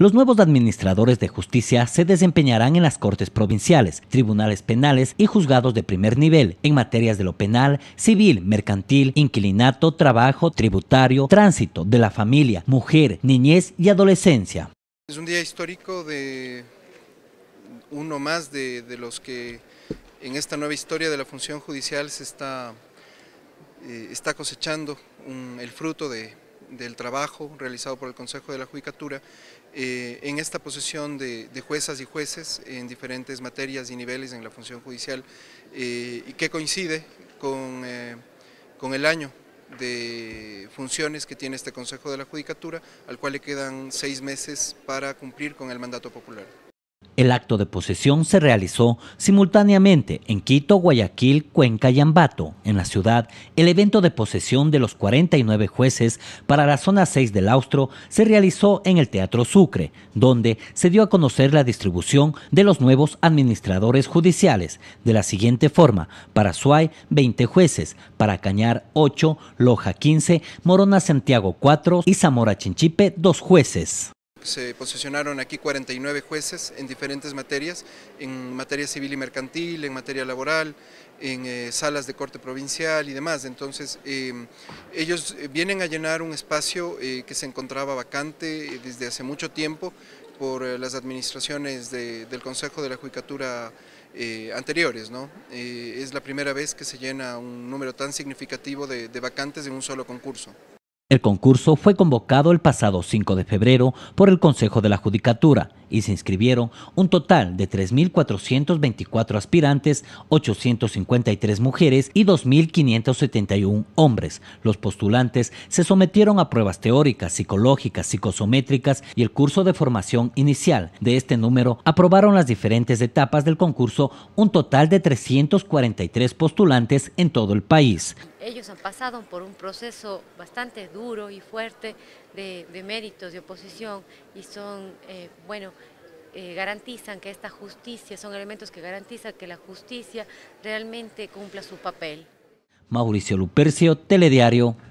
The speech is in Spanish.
Los nuevos administradores de justicia se desempeñarán en las cortes provinciales, tribunales penales y juzgados de primer nivel en materias de lo penal, civil, mercantil, inquilinato, trabajo, tributario, tránsito, de la familia, mujer, niñez y adolescencia. Es un día histórico de uno más de, los que en esta nueva historia de la función judicial se está, eh, está cosechando el fruto de, del trabajo realizado por el Consejo de la Judicatura eh, en esta posesión de, juezas y jueces en diferentes materias y niveles en la función judicial eh, y que coincide eh, con el año de funciones que tiene este Consejo de la Judicatura, al cual le quedan seis meses para cumplir con el mandato popular. El acto de posesión se realizó simultáneamente en Quito, Guayaquil, Cuenca y Ambato. En la ciudad, el evento de posesión de los 49 jueces para la zona 6 del Austro se realizó en el Teatro Sucre, donde se dio a conocer la distribución de los nuevos administradores judiciales de la siguiente forma: para Suay 20 jueces, para Cañar 8, Loja 15, Morona Santiago 4 y Zamora Chinchipe 2 jueces. Se posicionaron aquí 49 jueces en diferentes materias, en materia civil y mercantil, en materia laboral, en eh, salas de corte provincial y demás. Entonces, em, ellos eh, vienen a llenar un espacio eh, que se encontraba vacante desde hace mucho tiempo por las administraciones del Consejo de la Judicatura anteriores. es la primera vez que se llena un número tan significativo de vacantes en un solo concurso. El concurso fue convocado el pasado 5 de febrero por el Consejo de la Judicatura y se inscribieron un total de 3.424 aspirantes, 853 mujeres y 2.571 hombres. Los postulantes se sometieron a pruebas teóricas, psicológicas, psicosométricas y el curso de formación inicial. De este número aprobaron las diferentes etapas del concurso un total de 343 postulantes en todo el país. Ellos han pasado por un proceso bastante duro y fuerte de, méritos de oposición y son, eh, bueno, eh, garantizan que esta justicia, son elementos que garantizan que la justicia realmente cumpla su papel. Mauricio Lupercio, Telediario